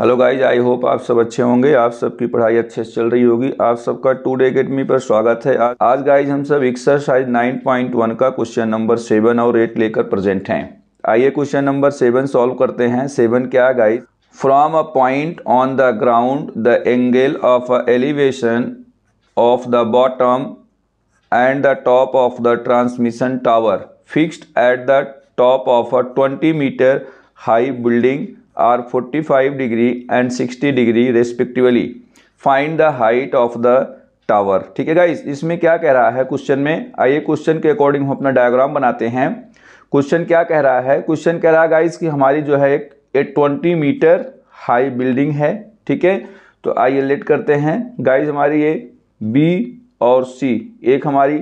Hello guys I hope आप सब अच्छे होंगे आप सबकी पढ़ाई अच्छे से चल रही होगी आप सबका टू डे अकेडमी पर स्वागत है आज, आज गाइज हम सब एक्सरसाइज 9.1 का क्वेश्चन नंबर सेवन और एट लेकर प्रेजेंट हैं आइए क्वेश्चन नंबर सेवन सॉल्व करते हैं सेवन क्या है guys from a point on the ground the angle of a elevation of the bottom and the top of the transmission tower fixed at the top of a twenty metre high building are 45 degree and 60 degree respectively. Find the height of the tower ठीक है guys इसमें क्या कह रहा है question में आइए question के अकॉर्डिंग हम अपना डायग्राम बनाते हैं क्वेश्चन क्या कह रहा है क्वेश्चन कह रहा है गाइस कि हमारी जो है एक eight twenty metre high building है ठीक है तो आइए लेट करते हैं गाइस हमारी ये बी और सी एक हमारी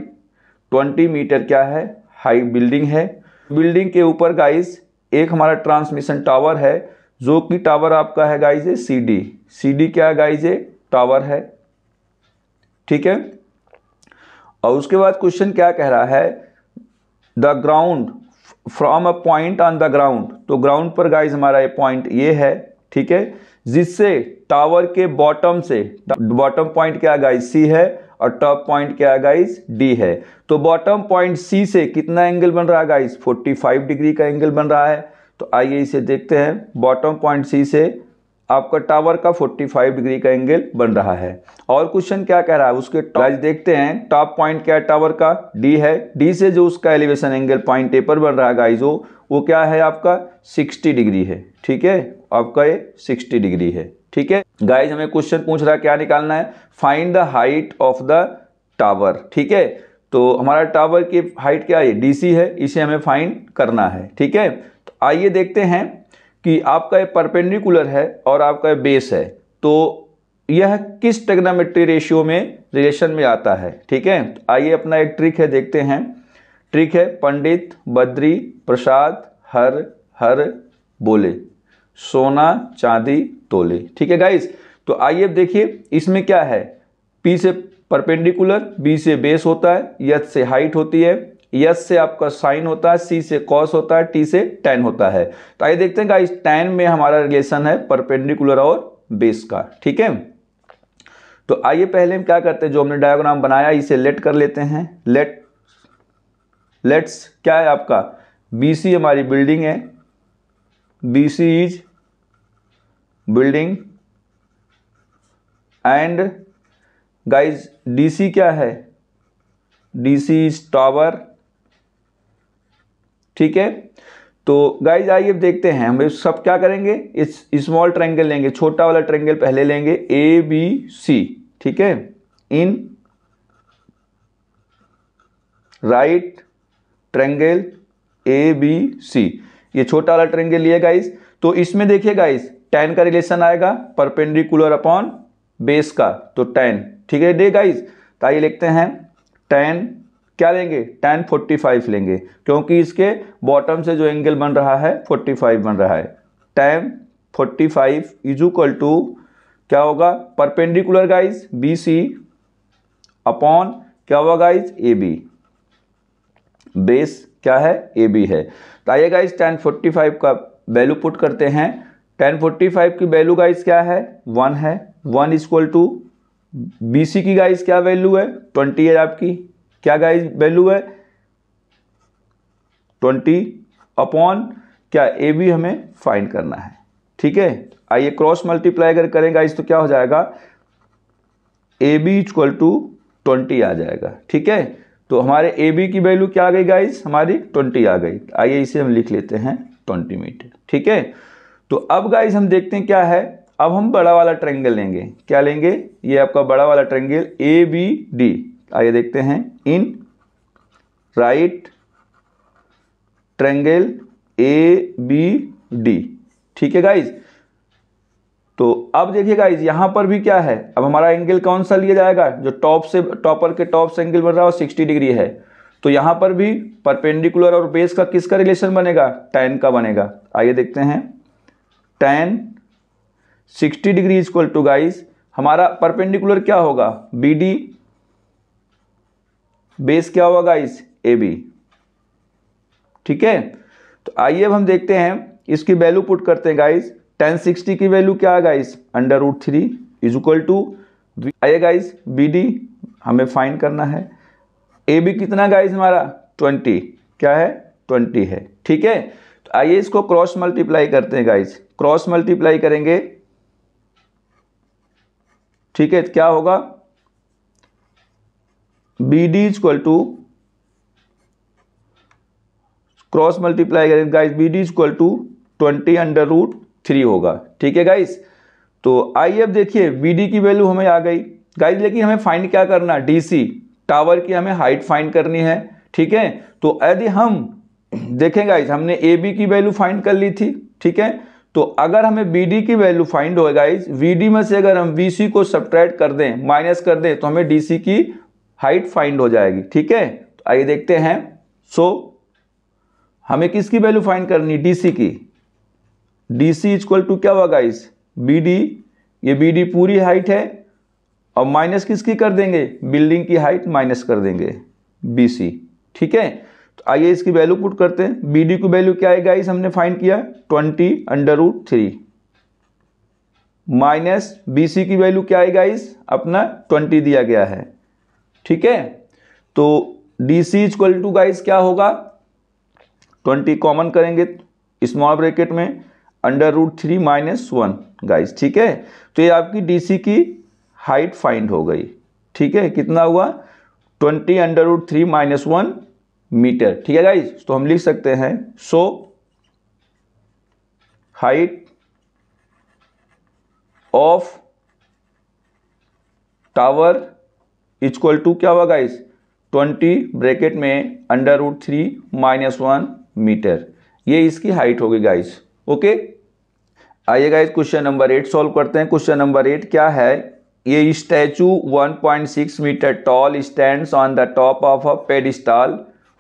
20 मीटर क्या है हाई बिल्डिंग है बिल्डिंग के ऊपर गाइस एक हमारा ट्रांसमिशन टावर है जो कि टावर आपका है गाइजे सी डी सी डी क्या है गाइजे टावर है ठीक है और उसके बाद क्वेश्चन क्या कह रहा है the ground from a point on the ground तो ग्राउंड पर गाइज हमारा ये पॉइंट ये है ठीक है जिससे टावर के बॉटम से बॉटम पॉइंट क्या गाइज सी है और टॉप पॉइंट क्या गाइज डी है तो बॉटम पॉइंट सी से कितना एंगल बन रहा है गाइज 45 डिग्री का एंगल बन रहा है तो आइए इसे देखते हैं बॉटम पॉइंट सी से आपका टावर का 45 डिग्री का एंगल बन रहा है और क्वेश्चन क्या कह रहा है उसके टॉप देखते हैं टॉप पॉइंट क्या है टावर का डी है डी से जो उसका एलिवेशन एंगल पॉइंट ए पर बन रहा है गाइजो वो क्या है आपका 60 डिग्री है ठीक है आपका ये 60 डिग्री है ठीक है गाइज हमें क्वेश्चन पूछ रहा है क्या निकालना है find the height of the tower ठीक है तो हमारा टावर की हाइट क्या है डी है इसे हमें फाइंड करना है ठीक है आइए देखते हैं कि आपका ये परपेंडिकुलर है और आपका ये बेस है तो यह किस टेग्नामेट्री रेशियो में रिलेशन में आता है ठीक है तो आइए अपना एक ट्रिक है देखते हैं ट्रिक है पंडित बद्री प्रसाद हर हर बोले सोना चांदी तोले ठीक है गाइस तो आइए अब देखिए इसमें क्या है पी से परपेंडिकुलर बी से बेस होता है यथ से हाइट होती है यस से आपका साइन होता है सी से कॉस होता है टी से टेन होता है तो आइए देखते हैं गाइस टेन में हमारा रिलेशन है परपेंडिकुलर और बेस का ठीक है तो आइए पहले हम क्या करते हैं जो हमने डायोग्राम बनाया इसे लेट कर लेते हैं लेट लेट्स क्या है आपका बीसी हमारी बिल्डिंग है BC is building and guys DC क्या है डीसी इज टावर ठीक है तो गाइज आइए देखते हैं हम सब क्या करेंगे इस स्मॉल ट्रैंगल लेंगे छोटा वाला ट्रैंगल पहले लेंगे ए बी सी ठीक है in right triangle A B C ये छोटा वाला ट्रैंगल लिया गाइज तो इसमें देखिए गाइस टेन का रिलेशन आएगा परपेंडिकुलर अपॉन बेस का तो टेन ठीक है डे गाइज तो आइए लिखते हैं टेन क्या लेंगे टेन फोर्टी फाइव लेंगे क्योंकि इसके बॉटम से जो एंगल बन रहा है फोर्टी फाइव बन रहा है tan forty five is equal to क्या होगा perpendicular guys B C upon क्या हुआ गाइज ए बी बेस क्या है ए बी है तो आइए गाइज टेन फोर्टी फाइव का वैल्यू पुट करते हैं टेन फोर्टी फाइव की वैल्यू गाइज क्या है वन है one is equal to B C की गाइज क्या वैल्यू है ट्वेंटी है आपकी क्या गाइज वैल्यू है ट्वेंटी अपॉन क्या ए बी हमें फाइंड करना है ठीक है आइए क्रॉस मल्टीप्लाई अगर करेंगे इस तो क्या हो जाएगा A B equal to twenty आ जाएगा ठीक है तो हमारे ए बी की वैल्यू क्या आ गई गाइज हमारी ट्वेंटी आ गई आइए इसे हम लिख लेते हैं ट्वेंटी मीटर ठीक है तो अब गाइज हम देखते हैं क्या है अब हम बड़ा वाला ट्रेंगल लेंगे क्या लेंगे ये आपका बड़ा वाला ट्रेंगल ए बी डी आइए देखते हैं in right triangle A B D ठीक है गाइज तो अब देखिए गाइज यहां पर भी क्या है अब हमारा एंगल कौन सा लिया जाएगा जो टॉप से टॉपर के टॉप से एंगल बन रहा है वो सिक्सटी डिग्री है तो यहां पर भी परपेंडिकुलर और बेस का किसका रिलेशन बनेगा टैन का बनेगा आइए देखते हैं tan 60 degree equal to guys हमारा परपेंडिकुलर क्या होगा बी डी बेस क्या होगा गाइस ए बी ठीक है तो आइए अब हम देखते हैं इसकी वैल्यू पुट करते हैं गाइस सिक्सटी की वैल्यू क्या है guys under root three is equal to आइए गाइस बी डी हमें फाइन करना है ए बी कितना गाइस हमारा ट्वेंटी क्या है ट्वेंटी है ठीक है तो आइए इसको क्रॉस मल्टीप्लाई करते हैं गाइस क्रॉस मल्टीप्लाई करेंगे ठीक है तो क्या होगा B D is equal to cross multiply करें guys B D equal to twenty under root three होगा ठीक है गाइस तो आइए अब देखिए बी डी की वैल्यू हमें आ गई गाइस लेकिन हमें फाइंड क्या करना डी सी टावर की हमें हाइट फाइंड करनी है ठीक है तो यदि हम देखें गाइस हमने ए बी की वैल्यू फाइंड कर ली थी ठीक है तो अगर हमें बी डी की वैल्यू फाइंड हो गाइज वी डी में से अगर हम बी सी को सब्ट्रैक्ट कर दें माइनस कर दें तो हमें डी सी की हाइट फाइंड हो जाएगी ठीक है तो आइए देखते हैं सो so, हमें किसकी वैल्यू फाइंड करनी डी सी की डी सी इक्वल टू क्या होगा इस बी डी ये बी डी पूरी हाइट है और माइनस किसकी कर देंगे बिल्डिंग की हाइट माइनस कर देंगे बी सी ठीक है तो आइए इसकी वैल्यू पुट करते हैं बी डी की वैल्यू क्या है गाइस हमने फाइंड किया twenty under root three minus B C की वैल्यू क्या है गाइस अपना ट्वेंटी दिया गया है ठीक है तो D C equal to guys क्या होगा ट्वेंटी कॉमन करेंगे स्मॉल ब्रैकेट में under root three minus one guys ठीक है तो ये आपकी डी सी की हाइट फाइंड हो गई ठीक है कितना हुआ twenty under root three minus one metre ठीक है गाइज तो हम लिख सकते हैं so height of tower is equal to क्या होगा गाइस ट्वेंटी ब्रैकेट में under root three minus one metre ये इसकी हाइट होगी गाइस ओके आइए guys question number eight solve करते हैं क्वेश्चन नंबर एट क्या है ये statue 1.6 metre tall stands on the top of a pedestal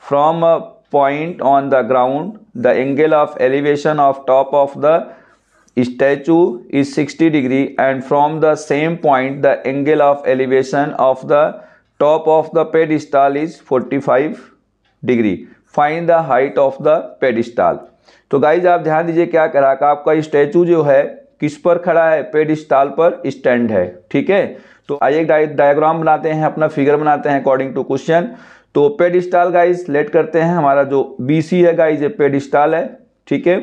from a point on the ground the angle of elevation of top of the statue is 60 degree and from the same point the angle of elevation of the top of the pedestal is 45 degree find the height of the pedestal तो guys आप ध्यान दीजिए क्या करा का आपका statue जो है किस पर खड़ा है पेडिस्टाल पर स्टैंड है ठीक है तो आइए डायग्राम बनाते हैं अपना फिगर बनाते हैं अकॉर्डिंग टू क्वेश्चन तो पेड स्टॉल गाइज लेट करते हैं हमारा जो बी है गाइज ये पेडिस्टाल है ठीक है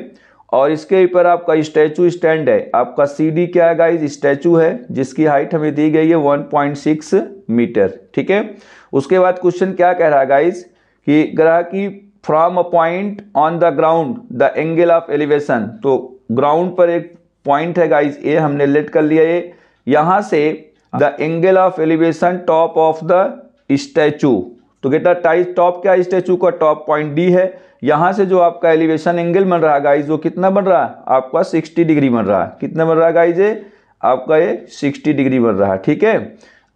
और इसके ऊपर आपका स्टैचू स्टैंड है आपका सीडी क्या है गाइज स्टैचू है जिसकी हाइट हमें दी गई है 1.6 मीटर ठीक है उसके बाद क्वेश्चन क्या कह रहा है गाइज कि ग्रह की from a point on the ground the angle of elevation तो ग्राउंड पर एक पॉइंट है गाइज ए हमने लेट कर लिया ये यहाँ से the angle of elevation top of the statue तो कहता टाइज टॉप क्या स्टैचू का टॉप पॉइंट डी है यहाँ से जो आपका एलिवेशन एंगल बन रहा है गाइज वो कितना बन रहा है आपका सिक्सटी डिग्री बन रहा है कितना बन रहा है गाइज ये आपका ये सिक्सटी डिग्री बन रहा है ठीक है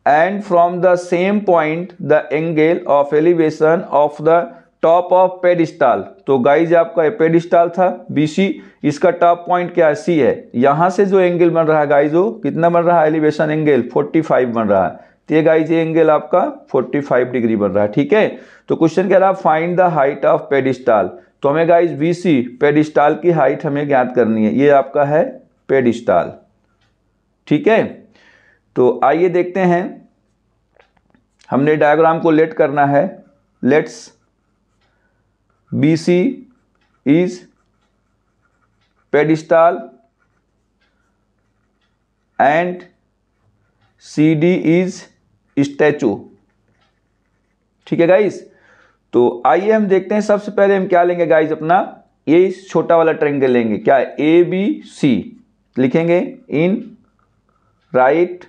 and from the same point the angle of elevation of the top of pedestal तो गाइज आपका ये पेडिस्टाल था बीसी इसका टॉप पॉइंट क्या है सी है यहाँ से जो एंगल बन रहा है गाइज वो कितना बन रहा है एलिवेशन एंगल फाइव बन रहा है तो ये गाइज एंगल आपका 45 डिग्री बन रहा है ठीक है तो क्वेश्चन कह रहा है find the height of pedestal तो हमें गाइज वी सी पेडिस्टाल की हाइट हमें ज्ञात करनी है ये आपका है पेडिस्टाल ठीक है तो आइए देखते हैं हमने डायग्राम को लेट करना है let's B C is pedestal and C D is statue ठीक है गाइस तो आइए हम देखते हैं सबसे पहले हम क्या लेंगे गाइस अपना ये छोटा वाला ट्रेंगल लेंगे क्या ए बी सी लिखेंगे in right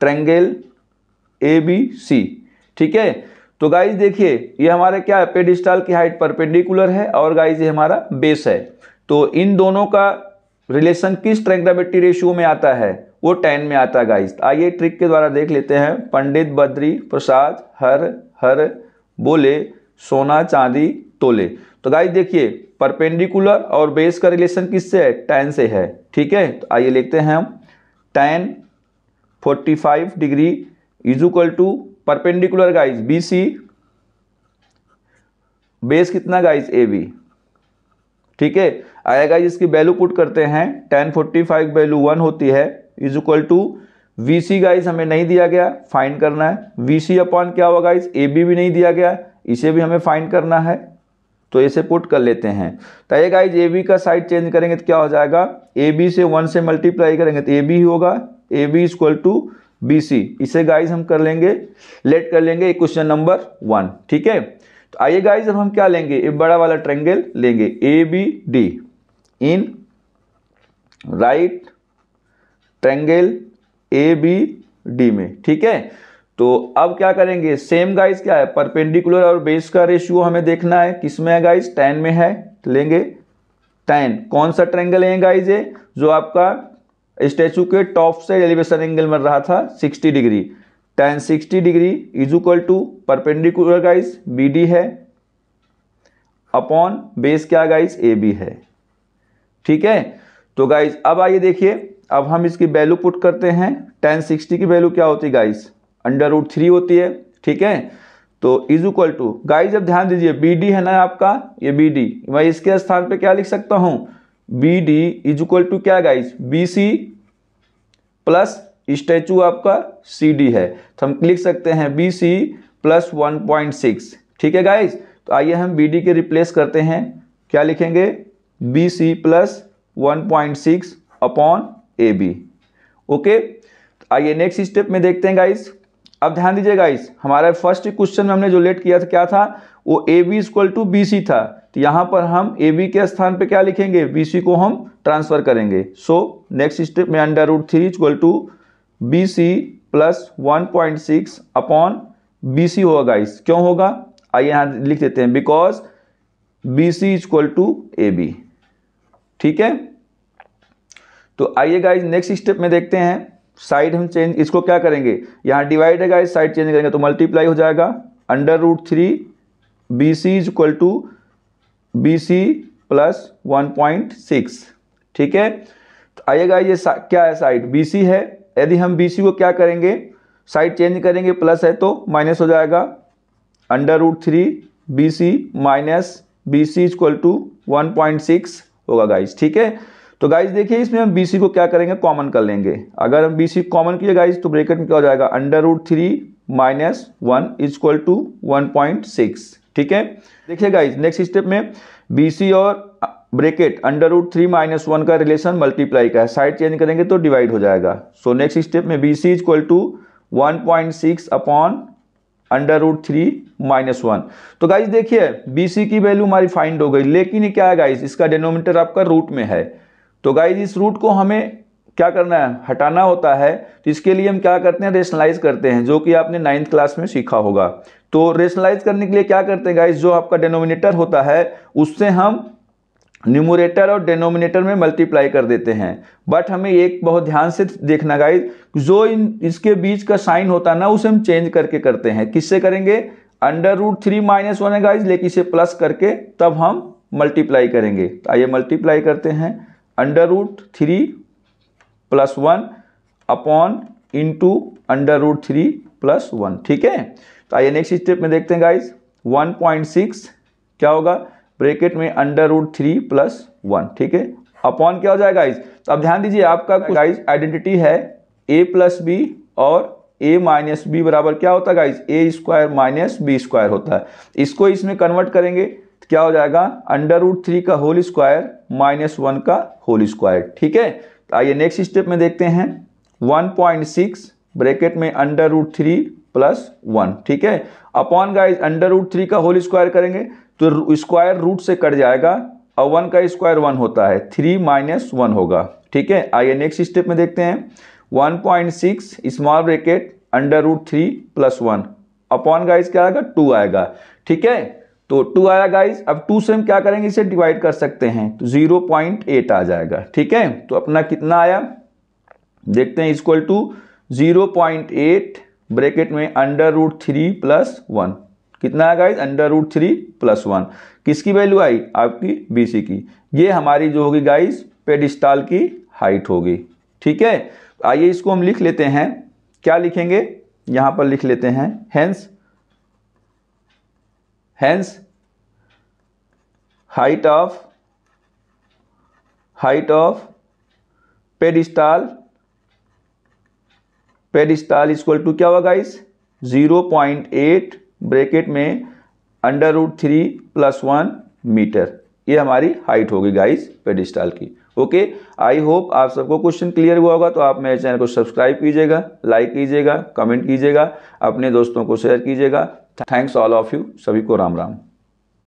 triangle A B C ठीक है तो गाइस देखिए ये हमारा क्या है पेडिस्टाल की हाइट परपेंडिकुलर है और गाइस ये हमारा बेस है तो इन दोनों का रिलेशन किस ट्रेंग्रामेट्री रेशियो में आता है वो टेन में आता है गाइस आइए ट्रिक के द्वारा देख लेते हैं पंडित बद्री प्रसाद हर हर बोले सोना चांदी तोले तो गाइस देखिए परपेंडिकुलर और बेस का रिलेशन किससे है टेन से है ठीक है तो आइए लिखते हैं हम tan forty five degree is equal to perpendicular guys B C base कितना गाइस ए बी ठीक है आएगा इसकी वैल्यू पुट करते हैं tan forty five value one होती है is equal to V C guys हमें नहीं दिया गया फाइंड करना है वी सी अपॉन क्या होगा गाइस ए बी भी नहीं दिया गया इसे भी हमें फाइंड करना है तो इसे पुट कर लेते हैं तो ये गाइज ए बी का साइड चेंज करेंगे तो क्या हो जाएगा ए बी से वन से मल्टीप्लाई करेंगे तो ए बी ही होगा A B equal to B C इसे गाइज हम कर लेंगे लेट कर लेंगे क्वेश्चन नंबर वन ठीक है तो आइए गाइज अब हम क्या लेंगे एक बड़ा वाला ट्रेंगल लेंगे A B D in right triangle A B D में ठीक है तो अब क्या करेंगे सेम गाइस क्या है परपेंडिकुलर और बेस का रेशियो हमें देखना है किस में है गाइस टेन में है लेंगे टेन कौन सा ट्रेंगल है गाइज ये जो आपका स्टेचू के टॉप से एलिवेशन एंगल मर रहा था 60 degree tan 60 degree is equal to perpendicular guys B D है अपॉन बेस क्या गाइस ए बी है ठीक है तो गाइज अब आइए देखिए अब हम इसकी वैल्यू पुट करते हैं टेन सिक्सटी की वैल्यू क्या होती है गाइस अंडर रूट थ्री होती है ठीक है तो इज इक्वल टू गाइज अब ध्यान दीजिए बी डी है ना आपका ये बी डी मैं इसके स्थान पे क्या लिख सकता हूँ B D is equal to क्या guys B C plus statue आपका सी डी है तो हम लिख सकते हैं B C plus one point six ठीक है गाइज तो आइए हम बी डी के रिप्लेस करते हैं क्या लिखेंगे B C plus one point six upon A B okay आइए नेक्स्ट स्टेप में देखते हैं गाइस अब ध्यान दीजिए गाइस हमारा फर्स्ट क्वेश्चन में हमने जो लेट किया था क्या था वो A B equal to B C था तो यहाँ पर हम ए बी के स्थान पे क्या लिखेंगे बी सी को हम ट्रांसफर करेंगे सो नेक्स्ट स्टेप में under root three equal to B C plus one point six upon B C होगा गाइस क्यों होगा आइए यहाँ लिख देते हैं because B C equal to A B ठीक है तो आइए गाइज नेक्स्ट स्टेप में देखते हैं साइड हम चेंज इसको क्या करेंगे यहाँ डिवाइड है गाइज साइड चेंज करेंगे तो मल्टीप्लाई हो जाएगा under root three B C is equal to B C plus one point six ठीक है तो आइएगा ये क्या है साइड बी सी है यदि हम बी सी को क्या करेंगे साइड चेंज करेंगे प्लस है तो माइनस हो जाएगा under root three B C minus B C equal to one point six होगा गाइज ठीक है तो गाइज देखिए इसमें हम बीसी को क्या करेंगे कॉमन कर लेंगे अगर हम बीसी कॉमन किए गाइज तो ब्रेकेट में क्या हो जाएगा under root three minus one is equal to one point six ठीक है देखिए गाइज नेक्स्ट स्टेप में बीसी और bracket under root three minus one का रिलेशन मल्टीप्लाई का है साइड चेंज करेंगे तो डिवाइड हो जाएगा सो नेक्स्ट स्टेप में B C is equal to one point six upon under root three minus one तो गाइज देखिए बी सी की वैल्यू हमारी फाइंड हो गई लेकिन क्या है गाइज इसका डिनोमीटर आपका रूट में है तो गाइज इस रूट को हमें क्या करना है हटाना होता है तो इसके लिए हम क्या करते हैं रेशनलाइज करते हैं जो कि आपने नाइन्थ क्लास में सीखा होगा तो रेशनलाइज करने के लिए क्या करते हैं गाइज जो आपका डेनोमिनेटर होता है उससे हम न्यूमोरेटर और डेनोमिनेटर में मल्टीप्लाई कर देते हैं बट हमें एक बहुत ध्यान से देखना गाइज जो इन इसके बीच का साइन होता है ना उसे हम चेंज करके करते हैं किससे करेंगे under root three minus one है गाइज लेकिन इसे प्लस करके तब हम मल्टीप्लाई करेंगे तो आइए मल्टीप्लाई करते हैं under root three plus one upon into under root three plus one ठीक है तो आइए नेक्स्ट स्टेप में देखते हैं गाइज वन पॉइंट सिक्स क्या होगा ब्रेकेट में under root three plus one ठीक है अपॉन क्या हो जाएगा गाइज तो अब ध्यान दीजिए आपका गाइज आइडेंटिटी है ए प्लस बी और ए माइनस बी बराबर क्या होता है guys A square minus B square होता है इसको इसमें कन्वर्ट करेंगे क्या हो जाएगा अंडर रूट थ्री का होल स्क्वायर माइनस वन का होल स्क्वायर ठीक है तो आइए नेक्स्ट स्टेप में देखते हैं वन पॉइंट सिक्स ब्रैकेट में under root three plus one ठीक है upon guys under root three का होल स्क्वायर करेंगे तो स्क्वायर रूट से कट जाएगा और वन का स्क्वायर वन होता है थ्री माइनस वन होगा ठीक है आइए नेक्स्ट स्टेप में देखते हैं one point six small bracket under root three plus one upon guys क्या आएगा टू आएगा ठीक है तो टू आया गाइज अब टू से हम क्या करेंगे इसे डिवाइड कर सकते हैं तो जीरो पॉइंट एट आ जाएगा ठीक है तो अपना कितना आया देखते हैं equal to zero point eight bracket में under root three plus one कितना आया guys under root three plus one किसकी वैल्यू आई आपकी बीसी की ये हमारी जो होगी गाइज पेडिस्टाल की हाइट होगी ठीक है आइए इसको हम लिख लेते हैं क्या लिखेंगे यहाँ पर लिख लेते हैं hence hence height of height of pedestal pedestal equal to क्या हुआ गाइस 0.8 ब्रेकेट में under root three plus one metre ये हमारी हाइट होगी गाइस पेडिस्टाल की ओके आई होप आप सबको क्वेश्चन क्लियर हुआ होगा तो आप मेरे चैनल को सब्सक्राइब कीजिएगा लाइक कीजिएगा कमेंट कीजिएगा अपने दोस्तों को शेयर कीजिएगा थैंक्स ऑल ऑफ यू सभी को राम राम